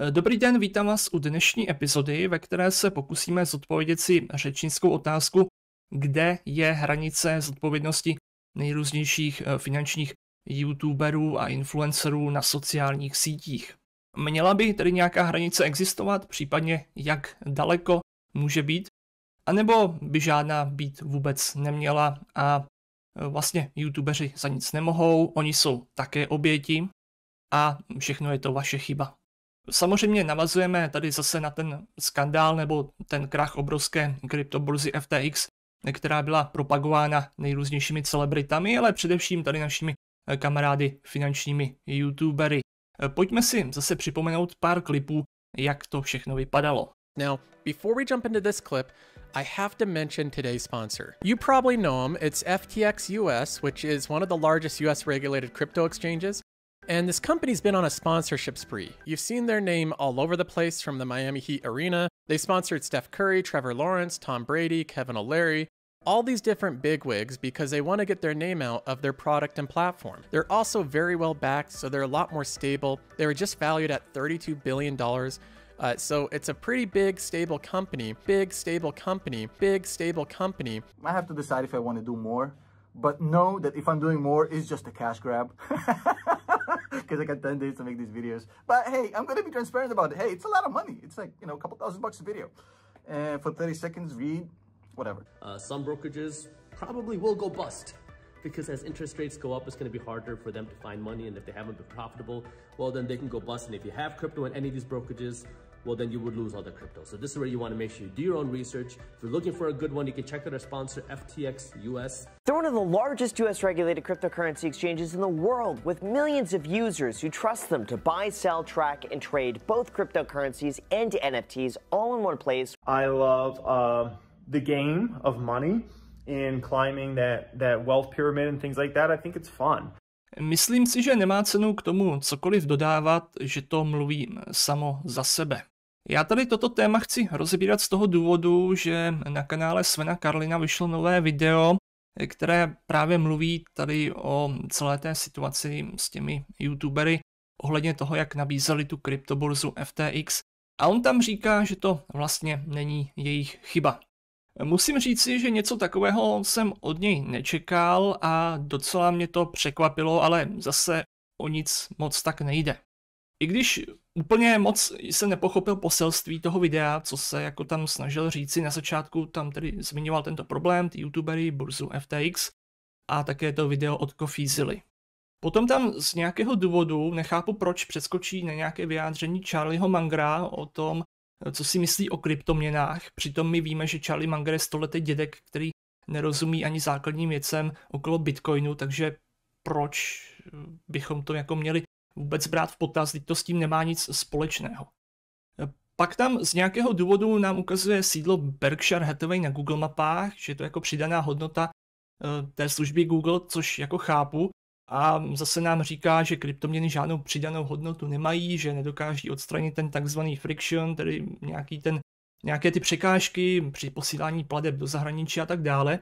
Eh, dobrý den, vítám vás u dnešní epizody, ve které se pokusíme zodpovědět si řečnickou otázku, kde je hranice zodpovědnosti nejrůznějších eh, finančních youtuberů a influencerů na sociálních sítích. Měla by tedy nějaká hranice existovat, případně jak daleko může být, anebo by žádná být vůbec neměla a eh, vlastně youtubeři za nic nemohou, oni jsou také oběti a všechno je to vaše chyba. Samozřejmě navazujeme tady zase na ten skandál nebo ten krach obrovské kryptoburzy FTX, která byla propagována nejrůznějšími celebritami, ale především tady našimi eh, kamarády finančními youtubery. Eh, pojďme si zase připomenout pár klipů, jak to všechno vypadalo. Now, before we jump into this clip, I have to mention today's sponsor. You probably know them, it's FTX US, which is one of the largest US regulated crypto exchanges, And this company's been on a sponsorship spree. You've seen their name all over the place from the Miami Heat arena. They sponsored Steph Curry, Trevor Lawrence, Tom Brady, Kevin O'Leary, all these different bigwigs because they want to get their name out of their product and platform. They're also very well backed, so they're a lot more stable. They were just valued at $32 billion. Uh, so it's a pretty big, stable company, big, stable company, big, stable company. I have to decide if I want to do more, but know that if I'm doing more, it's just a cash grab. because I got 10 days to make these videos. But hey, I'm going to be transparent about it. Hey, it's a lot of money. It's like, you know, a couple thousand bucks a video. And for 30 seconds, read, whatever. Uh, some brokerages probably will go bust because as interest rates go up, it's going to be harder for them to find money. And if they haven't been profitable, well, then they can go bust. And if you have crypto in any of these brokerages, well, then you would lose all the crypto. So this is where you want to make sure you do your own research. If you're looking for a good one, you can check out our sponsor, FTX US. They're one of the largest US regulated cryptocurrency exchanges in the world with millions of users who trust them to buy, sell, track, and trade both cryptocurrencies and NFTs all in one place. I love uh, the game of money and climbing that, that wealth pyramid and things like that. I think it's fun. Myslím si, že nemá cenu k tomu cokoliv dodávat, že to mluvím samo za sebe. Já tady toto téma chci rozebírat z toho důvodu, že na kanále Svena Karlina vyšlo nové video, které právě mluví tady o celé té situaci s těmi youtubery ohledně toho, jak nabízeli tu kryptoburzu FTX. A on tam říká, že to vlastně není jejich chyba. Musím říci, že něco takového jsem od něj nečekal a docela mě to překvapilo, ale zase o nic moc tak nejde. I když úplně moc jsem nepochopil poselství toho videa, co se jako tam snažil říci na začátku, tam tedy zmiňoval tento problém, ty youtubery, burzu FTX a také to video od Kofizily. Potom tam z nějakého důvodu, nechápu proč, přeskočí na nějaké vyjádření Charlieho Mangra o tom, co si myslí o kryptoměnách. Přitom my víme, že Charlie Munger je stoletý dědek, který nerozumí ani základním věcem okolo Bitcoinu, takže proč bychom to jako měli vůbec brát v potaz, když to s tím nemá nic společného. Pak tam z nějakého důvodu nám ukazuje sídlo Berkshire Hathaway na Google mapách, že je to jako přidaná hodnota eh, té služby Google, což jako chápu, a zase nám říká, že kryptoměny žádnou přidanou hodnotu nemají, že nedokáží odstranit ten takzvaný friction, tedy nějaký ten, nějaké ty překážky při posílání pladeb do zahraničí a tak dále.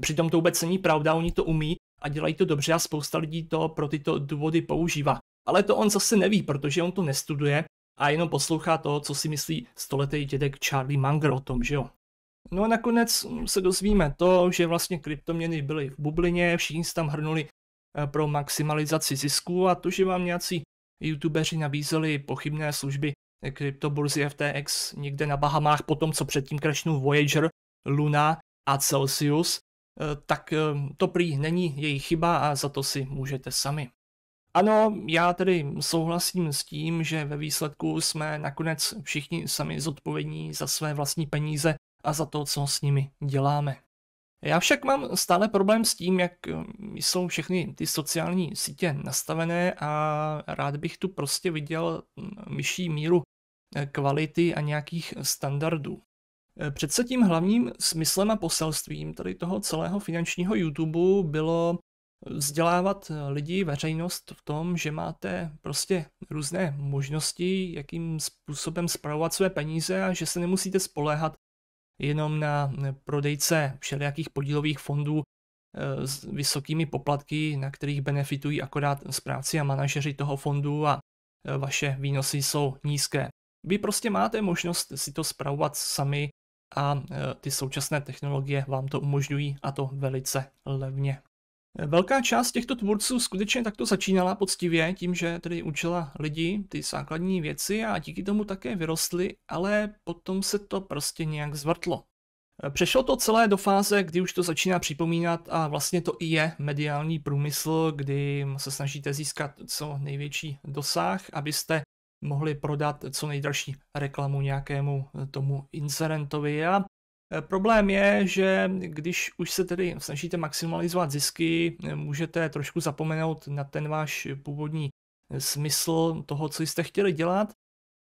Přitom to vůbec není pravda, oni to umí a dělají to dobře a spousta lidí to pro tyto důvody používá. Ale to on zase neví, protože on to nestuduje a jenom poslouchá to, co si myslí stoletý dědek Charlie Munger o tom, že jo. No a nakonec se dozvíme to, že vlastně kryptoměny byly v bublině, všichni se tam hrnuli Eh, pro maximalizaci zisku a to, že vám nějací youtubeři nabízeli pochybné služby kryptoburzy FTX někde na Bahamách po tom, co předtím krešnul Voyager, Luna a Celsius, eh, tak eh, to prý není jejich chyba a za to si můžete sami. Ano, já tedy souhlasím s tím, že ve výsledku jsme nakonec všichni sami zodpovědní za své vlastní peníze a za to, co s nimi děláme. Já však mám stále problém s tím, jak eh, jsou všechny ty sociální sítě nastavené a rád bych tu prostě viděl hm, vyšší míru eh, kvality a nějakých standardů. Eh, Přece tím hlavním smyslem a poselstvím tady toho celého finančního YouTube bylo vzdělávat lidi, veřejnost v tom, že máte prostě různé možnosti, jakým způsobem spravovat své peníze a že se nemusíte spoléhat jenom na eh, prodejce všelijakých podílových fondů eh, s vysokými poplatky, na kterých benefitují akorát správci a manažeři toho fondu a eh, vaše výnosy jsou nízké. Vy prostě máte možnost si to spravovat sami a ty současné technologie vám to umožňují a to velice levně. Velká část těchto tvůrců skutečně takto začínala poctivě tím, že tedy učila lidi ty základní věci a díky tomu také vyrostly, ale potom se to prostě nějak zvrtlo. Přešlo to celé do fáze, kdy už to začíná připomínat a vlastně to i je mediální průmysl, kdy se snažíte získat co největší dosah, abyste mohli prodat co nejdražší reklamu nějakému tomu inserentovi a Eh, problém je, že když už se tedy snažíte maximalizovat zisky, eh, můžete trošku zapomenout na ten váš původní eh, smysl toho, co jste chtěli dělat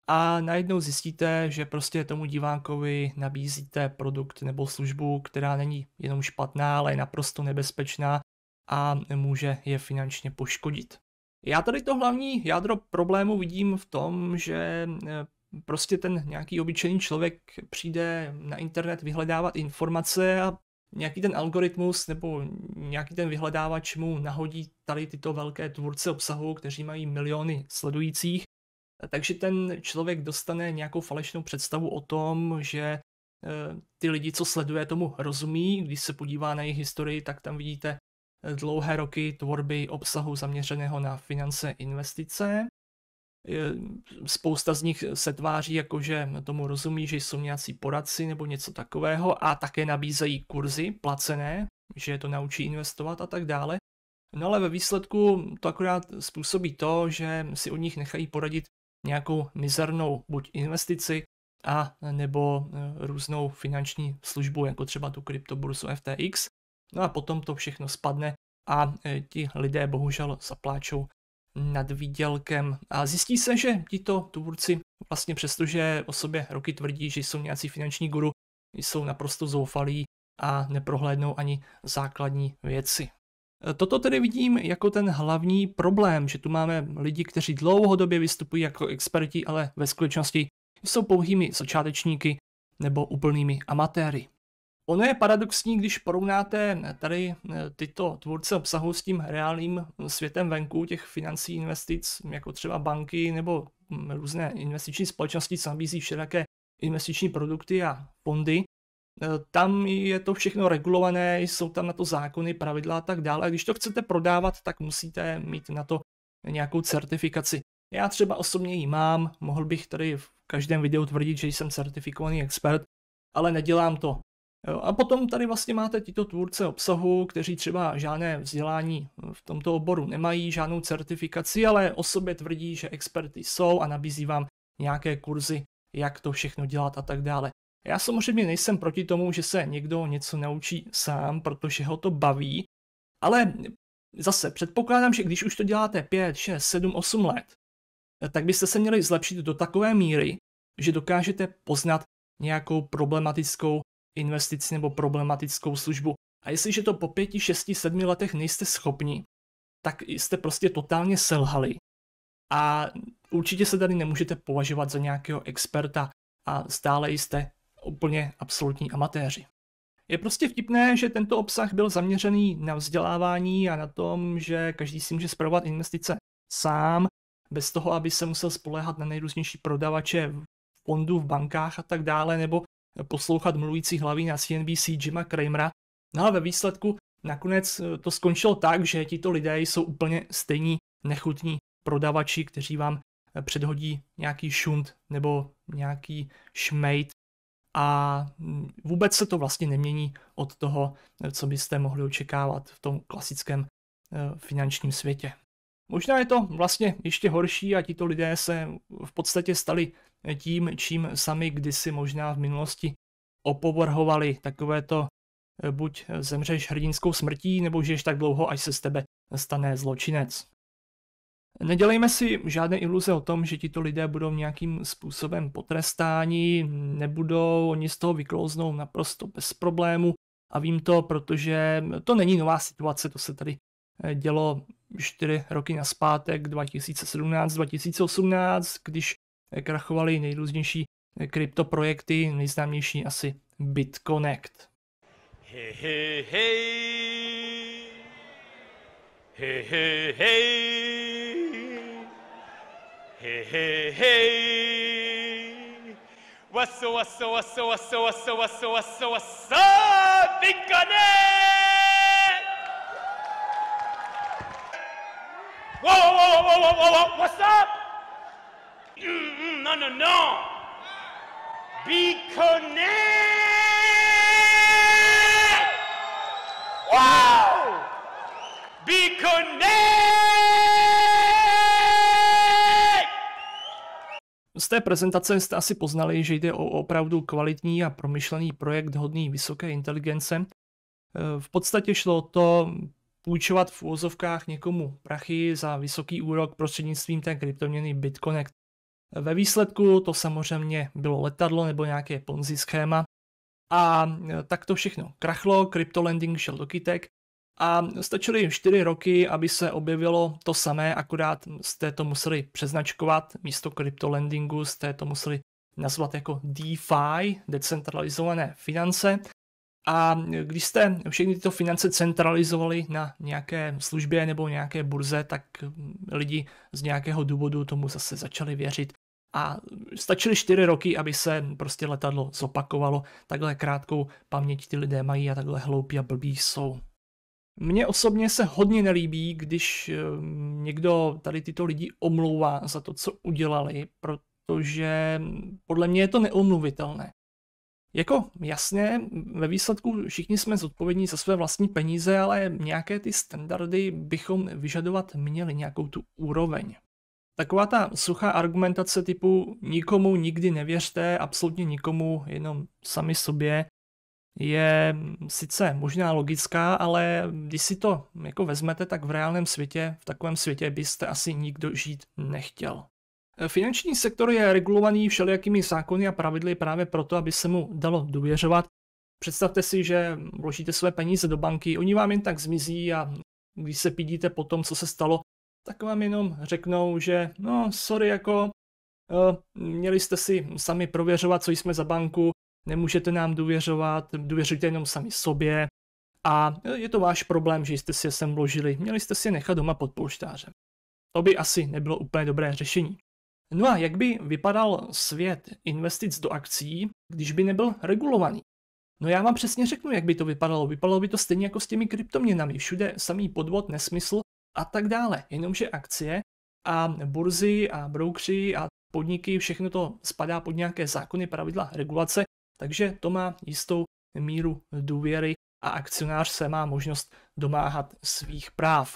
a najednou zjistíte, že prostě tomu divákovi nabízíte produkt nebo službu, která není jenom špatná, ale je naprosto nebezpečná a může je finančně poškodit. Já tady to hlavní jádro problému vidím v tom, že prostě ten nějaký obyčejný člověk přijde na internet vyhledávat informace a nějaký ten algoritmus nebo nějaký ten vyhledávač mu nahodí tady tyto velké tvůrce obsahu, kteří mají miliony sledujících, takže ten člověk dostane nějakou falešnou představu o tom, že e, ty lidi, co sleduje, tomu rozumí. Když se podívá na jejich historii, tak tam vidíte e, dlouhé roky tvorby obsahu zaměřeného na finance investice. Spousta z nich se tváří jako, že tomu rozumí, že jsou nějací poradci nebo něco takového a také nabízejí kurzy placené, že to naučí investovat a tak dále. No ale ve výsledku to akorát způsobí to, že si od nich nechají poradit nějakou mizernou buď investici a nebo e, různou finanční službu, jako třeba tu kryptobursu FTX. No a potom to všechno spadne a e, ti lidé bohužel zapláčou nad výdělkem a zjistí se, že tito tvůrci vlastně přestože o sobě roky tvrdí, že jsou nějací finanční guru, jsou naprosto zoufalí a neprohlédnou ani základní věci. E, toto tedy vidím jako ten hlavní problém, že tu máme lidi, kteří dlouhodobě vystupují jako experti, ale ve skutečnosti jsou pouhými začátečníky nebo úplnými amatéry. Ono je paradoxní, když porovnáte eh, tady eh, tyto tvůrce obsahu s tím reálným eh, světem venku těch financí, investic, jako třeba banky nebo hm, různé investiční společnosti, co nabízí všelijaké investiční produkty a fondy. Tam je to všechno regulované, jsou tam na to zákony, pravidla a tak dále. když to chcete prodávat, tak musíte mít na to nějakou certifikaci. Já třeba osobně ji mám, mohl bych tady v každém videu tvrdit, že jsem certifikovaný expert, ale nedělám to. A potom tady vlastně máte tyto tvůrce obsahu, kteří třeba žádné vzdělání v tomto oboru nemají, žádnou certifikaci, ale o sobě tvrdí, že experty jsou a nabízí vám nějaké kurzy, jak to všechno dělat a tak dále. Já samozřejmě nejsem proti tomu, že se někdo něco naučí sám, protože ho to baví, ale zase předpokládám, že když už to děláte 5, 6, 7, 8 let, tak byste se měli zlepšit do takové míry, že dokážete poznat nějakou problematickou investici nebo problematickou službu. A jestliže to po pěti, šesti, sedmi letech nejste schopni, tak jste prostě totálně selhali. A určitě se tady nemůžete považovat za nějakého experta a stále jste úplně absolutní amatéři. Je prostě vtipné, že tento obsah byl zaměřený na vzdělávání a na tom, že každý si může spravovat investice sám, bez toho, aby se musel spoléhat na nejrůznější prodavače fondů v bankách a tak dále, nebo poslouchat mluvící hlavy na CNBC Jima Kramera. No a ve výsledku nakonec eh, to skončilo tak, že tito lidé jsou úplně stejní nechutní prodavači, kteří vám eh, předhodí nějaký šunt nebo nějaký šmejt a mm, vůbec se to vlastně nemění od toho, eh, co byste mohli očekávat v tom klasickém finančním světě. Možná je to vlastně ještě horší a tito lidé se v podstatě stali tím, čím sami kdysi možná v minulosti opovrhovali takovéto eh, buď zemřeš hrdinskou smrtí, nebo žiješ tak dlouho, až se z tebe stane zločinec. Nedělejme si žádné iluze o tom, že tito lidé budou nějakým způsobem potrestáni, nebudou, oni z toho vyklouznou naprosto bez problému a vím to, protože to není nová situace, to se tady eh, dělo 4 roky naspátek, 2017-2018, když krachovaly nejrůznější kryptoprojekty, nejznámější asi BitConnect. What's so, what's so, what's so, what's so, what's so, what's so, what's Whoa, whoa, whoa, whoa, whoa, whoa, what's up? Mm-mm, no. non, non. Biconet. Wow. Biconet. Z té prezentace jste asi poznali, že jde o opravdu kvalitní a promyšlený projekt hodný vysoké inteligence. Eh, v podstatě šlo o to půjčovat v úzovkách někomu prachy za vysoký úrok prostřednictvím té kryptoměny BitConnect. Ve výsledku to samozřejmě bylo letadlo nebo nějaké ponzi schéma a e, tak to všechno krachlo, kryptolending šel do kytek a stačily jim 4 roky, aby se objevilo to samé, akorát jste to museli přeznačkovat, místo kryptolendingu, jste to museli nazvat jako DeFi, decentralizované finance, a když jste všechny tyto finance centralizovali na nějaké službě nebo nějaké burze, tak lidi z nějakého důvodu tomu zase začali věřit. A stačily čtyři roky, aby se prostě letadlo zopakovalo. Takhle krátkou paměť ty lidé mají a takhle hloupí a blbí jsou. Mně osobně se hodně nelíbí, když eh, někdo tady tyto lidi omlouvá za to, co udělali, protože podle mě je to neomluvitelné. Jako jasně, ve výsledku všichni jsme zodpovědní za své vlastní peníze, ale nějaké ty standardy bychom vyžadovat měli, nějakou tu úroveň. Taková ta suchá argumentace typu nikomu nikdy nevěřte, absolutně nikomu, jenom sami sobě, je sice možná logická, ale když si to jako vezmete, tak v reálném světě, v takovém světě byste asi nikdo žít nechtěl. Finanční sektor je regulovaný všelijakými zákony a pravidly právě proto, aby se mu dalo důvěřovat. Představte si, že vložíte své peníze do banky, oni vám jen tak zmizí a když se pídíte po tom, co se stalo, tak vám jenom řeknou, že no sorry jako, eh, měli jste si sami prověřovat, co jsme za banku, nemůžete nám důvěřovat, důvěřujte jenom sami sobě a je to váš problém, že jste si je sem vložili, měli jste si je nechat doma pod polštářem. To by asi nebylo úplně dobré řešení. No a jak by vypadal svět investic do akcí, když by nebyl regulovaný? No já vám přesně řeknu, jak by to vypadalo. Vypadalo by to stejně jako s těmi kryptoměnami. Všude samý podvod, nesmysl a tak dále. Jenomže akcie a burzy a broukři a podniky, všechno to spadá pod nějaké zákony, pravidla, regulace, takže to má jistou míru důvěry a akcionář se má možnost domáhat svých práv.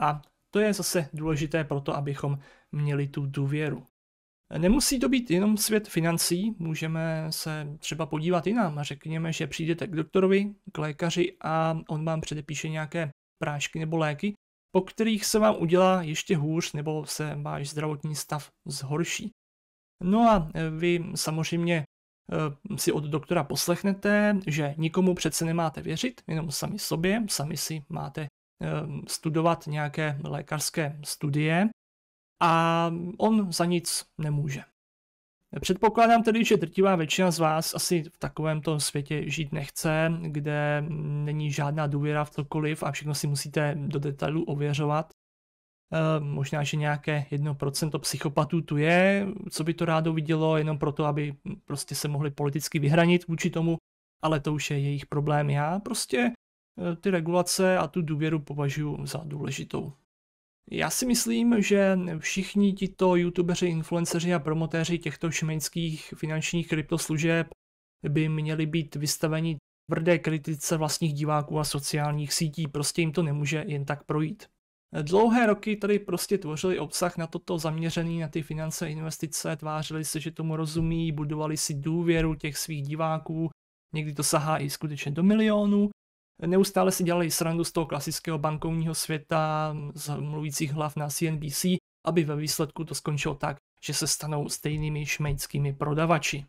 A to je zase důležité pro to, abychom měli tu důvěru. Nemusí to být jenom svět financí, můžeme se třeba podívat jinam. Řekněme, že přijdete k doktorovi, k lékaři a on vám předepíše nějaké prášky nebo léky, po kterých se vám udělá ještě hůř nebo se váš zdravotní stav zhorší. No a e, vy samozřejmě e, si od doktora poslechnete, že nikomu přece nemáte věřit, jenom sami sobě, sami si máte e, studovat nějaké lékařské studie a on za nic nemůže. Předpokládám tedy, že drtivá většina z vás asi v takovémto světě žít nechce, kde není žádná důvěra v cokoliv a všechno si musíte do detailu ověřovat. E, možná, že nějaké 1% psychopatů tu je, co by to rádo vidělo, jenom proto, aby prostě se mohli politicky vyhranit vůči tomu, ale to už je jejich problém. Já prostě eh, ty regulace a tu důvěru považuji za důležitou. Já si myslím, že všichni tito youtubeři, influenceři a promotéři těchto šmeňských finančních kryptoslužeb by měli být vystaveni tvrdé kritice vlastních diváků a sociálních sítí, prostě jim to nemůže jen tak projít. Dlouhé roky tady prostě tvořili obsah na toto zaměřený na ty finance, investice, tvářili se, že tomu rozumí, budovali si důvěru těch svých diváků, někdy to sahá i skutečně do milionů Neustále si dělali srandu z toho klasického bankovního světa, z mluvících hlav na CNBC, aby ve výsledku to skončilo tak, že se stanou stejnými šmejdskými prodavači.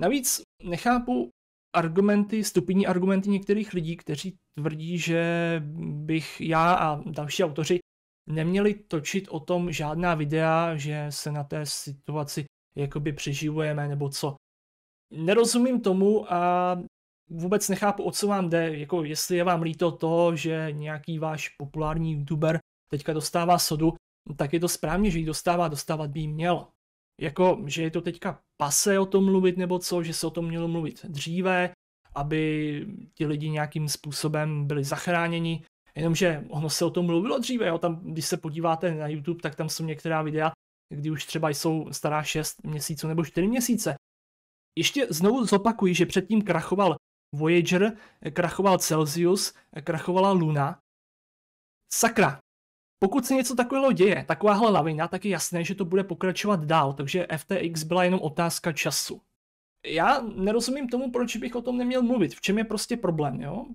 Navíc nechápu argumenty, stupidní argumenty některých lidí, kteří tvrdí, že bych já a další autoři neměli točit o tom žádná videa, že se na té situaci jakoby přeživujeme nebo co. Nerozumím tomu a vůbec nechápu, o co vám jde, jako jestli je vám líto to, že nějaký váš populární youtuber teďka dostává sodu, tak je to správně, že ji dostává, dostávat by ji měl. Jako, že je to teďka pase o tom mluvit nebo co, že se o tom mělo mluvit dříve, aby ti lidi nějakým způsobem byli zachráněni, jenomže ono se o tom mluvilo dříve, jo, tam, když se podíváte na YouTube, tak tam jsou některá videa, kdy už třeba jsou stará 6 měsíců nebo 4 měsíce. Ještě znovu zopakuji, že předtím krachoval Voyager, krachoval Celsius, krachovala Luna. Sakra! Pokud se něco takového děje, takováhle lavina, tak je jasné, že to bude pokračovat dál, takže FTX byla jenom otázka času. Já nerozumím tomu, proč bych o tom neměl mluvit, v čem je prostě problém, jo?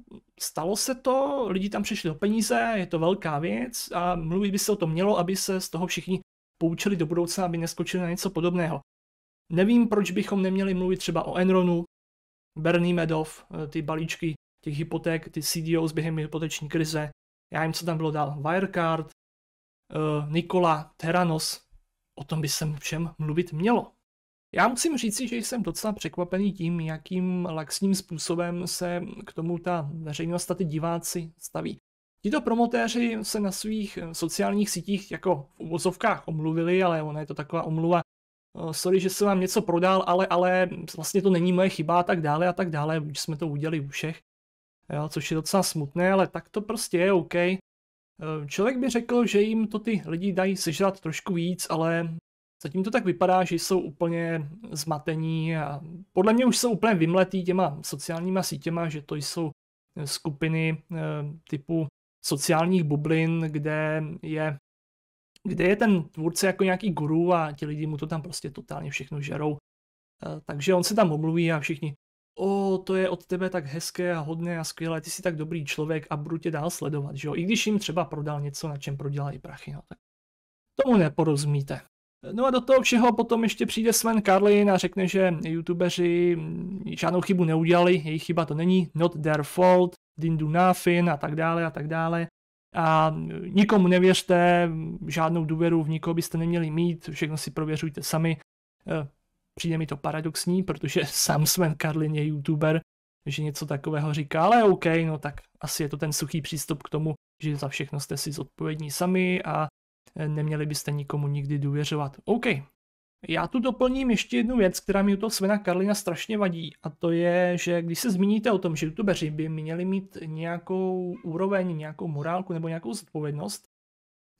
Stalo se to, lidi tam přišli do peníze, je to velká věc a mluvit by se o tom mělo, aby se z toho všichni poučili do budoucna, aby neskočili na něco podobného. Nevím, proč bychom neměli mluvit třeba o Enronu, Bernie Medov, eh, ty balíčky těch hypoték, ty CDOs během hypoteční krize, já jim co tam bylo dál, Wirecard, eh, Nikola Teranos, o tom by se všem mluvit mělo. Já musím říci, že jsem docela překvapený tím, jakým laxním způsobem se k tomu ta veřejnost a ty diváci staví. Tito promotéři se na svých eh, sociálních sítích jako v uvozovkách omluvili, ale ona je to taková omluva sorry, že jsem vám něco prodal, ale, ale vlastně to není moje chyba a tak dále a tak dále, když jsme to udělali u všech. Jo, což je docela smutné, ale tak to prostě je OK. E, člověk by řekl, že jim to ty lidi dají sežrat trošku víc, ale zatím to tak vypadá, že jsou úplně zmatení a podle mě už jsou úplně vymletí těma sociálníma sítěma, že to jsou skupiny e, typu sociálních bublin, kde je kde je ten tvůrce jako nějaký guru a ti lidi mu to tam prostě totálně všechno žerou. Eh, takže on se tam omluví a všichni, o, to je od tebe tak hezké a hodné a skvělé, ty jsi tak dobrý člověk a budu tě dál sledovat, že jo? I když jim třeba prodal něco, na čem prodělají prachy, no tak tomu neporozumíte. No a do toho všeho potom ještě přijde Sven Karlin a řekne, že youtubeři žádnou chybu neudělali, jejich chyba to není, not their fault, didn't do nothing a tak dále a tak dále. A nikomu nevěřte, žádnou důvěru v nikoho byste neměli mít, všechno si prověřujte sami. E, přijde mi to paradoxní, protože sám Sven Karlin je youtuber, že něco takového říká, ale OK, no tak asi je to ten suchý přístup k tomu, že za všechno jste si zodpovědní sami a e, neměli byste nikomu nikdy důvěřovat. OK, já tu doplním ještě jednu věc, která mi u toho Svena Karlina strašně vadí a to je, že když se zmíníte o tom, že youtubeři by měli mít nějakou úroveň, nějakou morálku nebo nějakou zodpovědnost,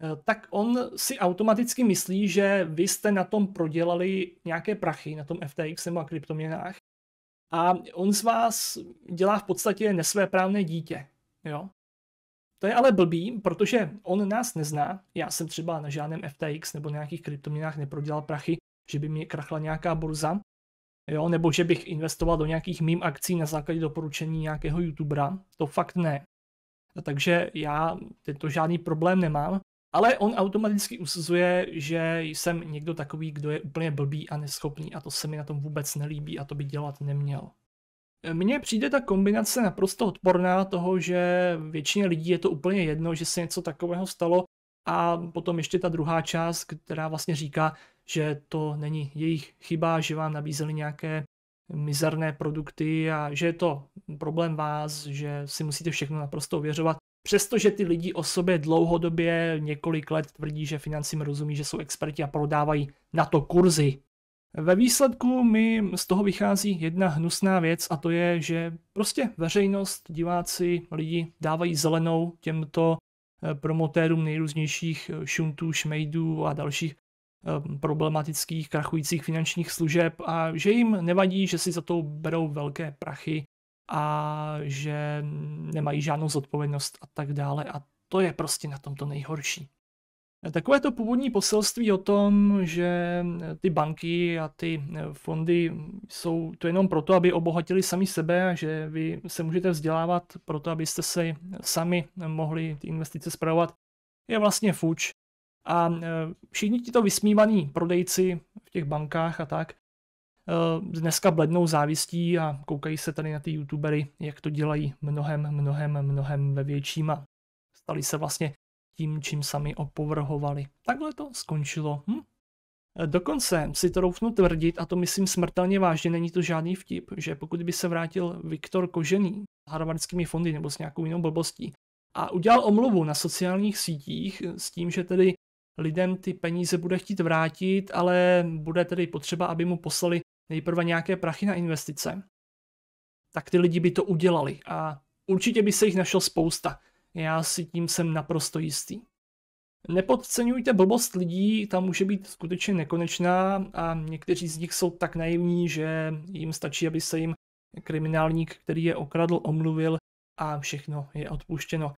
eh, tak on si automaticky myslí, že vy jste na tom prodělali nějaké prachy, na tom FTX nebo na kryptoměnách a on z vás dělá v podstatě nesvéprávné dítě, jo. To je ale blbý, protože on nás nezná. Já jsem třeba na žádném FTX nebo na nějakých kryptoměnách neprodělal prachy, že by mě krachla nějaká burza, jo, nebo že bych investoval do nějakých mým akcí na základě doporučení nějakého youtubera, to fakt ne. Takže já tento žádný problém nemám, ale on automaticky usuzuje, že jsem někdo takový, kdo je úplně blbý a neschopný a to se mi na tom vůbec nelíbí a to by dělat neměl. Mně přijde ta kombinace naprosto odporná toho, že většině lidí je to úplně jedno, že se něco takového stalo a potom ještě ta druhá část, která vlastně říká, že to není jejich chyba, že vám nabízeli nějaké mizerné produkty a že je to problém vás, že si musíte všechno naprosto ověřovat. Přestože ty lidi o sobě dlouhodobě několik let tvrdí, že financím rozumí, že jsou experti a prodávají na to kurzy. Ve výsledku mi z toho vychází jedna hnusná věc a to je, že prostě veřejnost, diváci, lidi dávají zelenou těmto eh, promotérům nejrůznějších eh, šuntů, šmejdů a dalších problematických krachujících finančních služeb a že jim nevadí, že si za to berou velké prachy a že nemají žádnou zodpovědnost a tak dále a to je prostě na tom to nejhorší. Takové to původní poselství o tom, že ty banky a ty eh, fondy jsou to jenom proto, aby obohatili sami sebe a že vy se můžete vzdělávat proto, abyste se sami mohli ty investice spravovat, je vlastně fuč a e, všichni ti to vysmívaní prodejci v těch bankách a tak, e, dneska blednou závistí a koukají se tady na ty youtubery, jak to dělají mnohem, mnohem, mnohem ve větším a stali se vlastně tím, čím sami opovrhovali. Takhle to skončilo. Hm? Dokonce si to roufnu tvrdit, a to myslím smrtelně vážně, není to žádný vtip, že pokud by se vrátil Viktor Kožený s harvardskými fondy nebo s nějakou jinou blbostí a udělal omluvu na sociálních sítích s tím, že tedy lidem ty peníze bude chtít vrátit, ale bude tedy potřeba, aby mu poslali nejprve nějaké prachy na investice, tak ty lidi by to udělali a určitě by se jich našel spousta. Já si tím jsem naprosto jistý. Nepodceňujte blbost lidí, ta může být skutečně nekonečná a někteří z nich jsou tak naivní, že jim stačí, aby se jim kriminálník, který je okradl, omluvil a všechno je odpuštěno.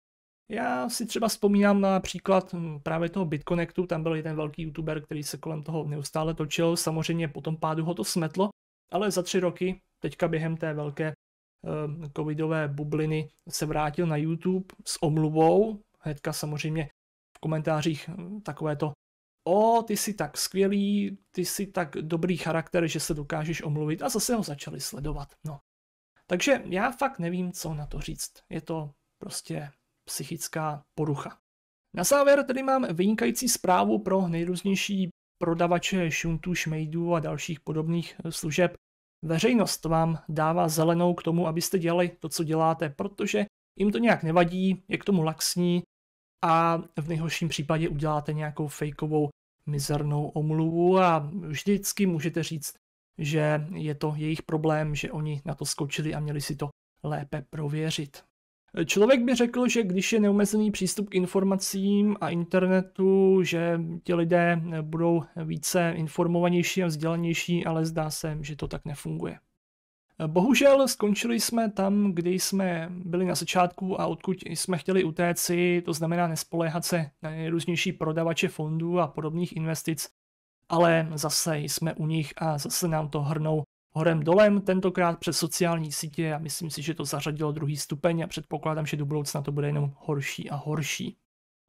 Já si třeba vzpomínám na příklad hm, právě toho BitConnectu, tam byl jeden velký youtuber, který se kolem toho neustále točil, samozřejmě po tom pádu ho to smetlo, ale za tři roky, teďka během té velké hm, covidové bubliny se vrátil na YouTube s omluvou, hnedka samozřejmě v komentářích hm, takové to o, ty jsi tak skvělý, ty jsi tak dobrý charakter, že se dokážeš omluvit a zase ho začali sledovat. No. Takže já fakt nevím, co na to říct. Je to prostě psychická porucha. Na závěr tedy mám vynikající zprávu pro nejrůznější prodavače šuntů, šmejdů a dalších podobných eh, služeb. Veřejnost vám dává zelenou k tomu, abyste dělali to, co děláte, protože jim to nějak nevadí, je k tomu laxní a v nejhorším případě uděláte nějakou fejkovou mizernou omluvu a vždycky můžete říct, že je to jejich problém, že oni na to skočili a měli si to lépe prověřit. Člověk by řekl, že když je neomezený přístup k informacím a internetu, že ti lidé budou více informovanější a vzdělanější, ale zdá se, že to tak nefunguje. Bohužel skončili jsme tam, kde jsme byli na začátku a odkud jsme chtěli utéci, to znamená nespoléhat se na nejrůznější prodavače fondů a podobných investic, ale zase jsme u nich a zase nám to hrnou horem dolem, tentokrát přes sociální sítě a myslím si, že to zařadilo druhý stupeň a předpokládám, že do budoucna to bude jenom horší a horší.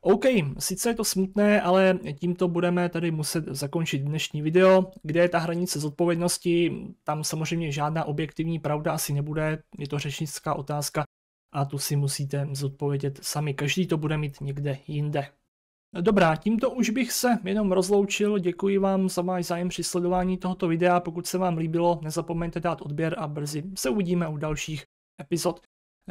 OK, sice je to smutné, ale tímto budeme tady muset zakončit dnešní video, kde je ta hranice zodpovědnosti, tam samozřejmě žádná objektivní pravda asi nebude, je to řečnická otázka a tu si musíte zodpovědět sami, každý to bude mít někde jinde. Dobrá, tímto už bych se jenom rozloučil, děkuji vám za váš zájem při sledování tohoto videa, pokud se vám líbilo, nezapomeňte dát odběr a brzy se uvidíme u dalších epizod.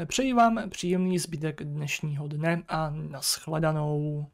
Přeji vám příjemný zbytek dnešního dne a naschledanou.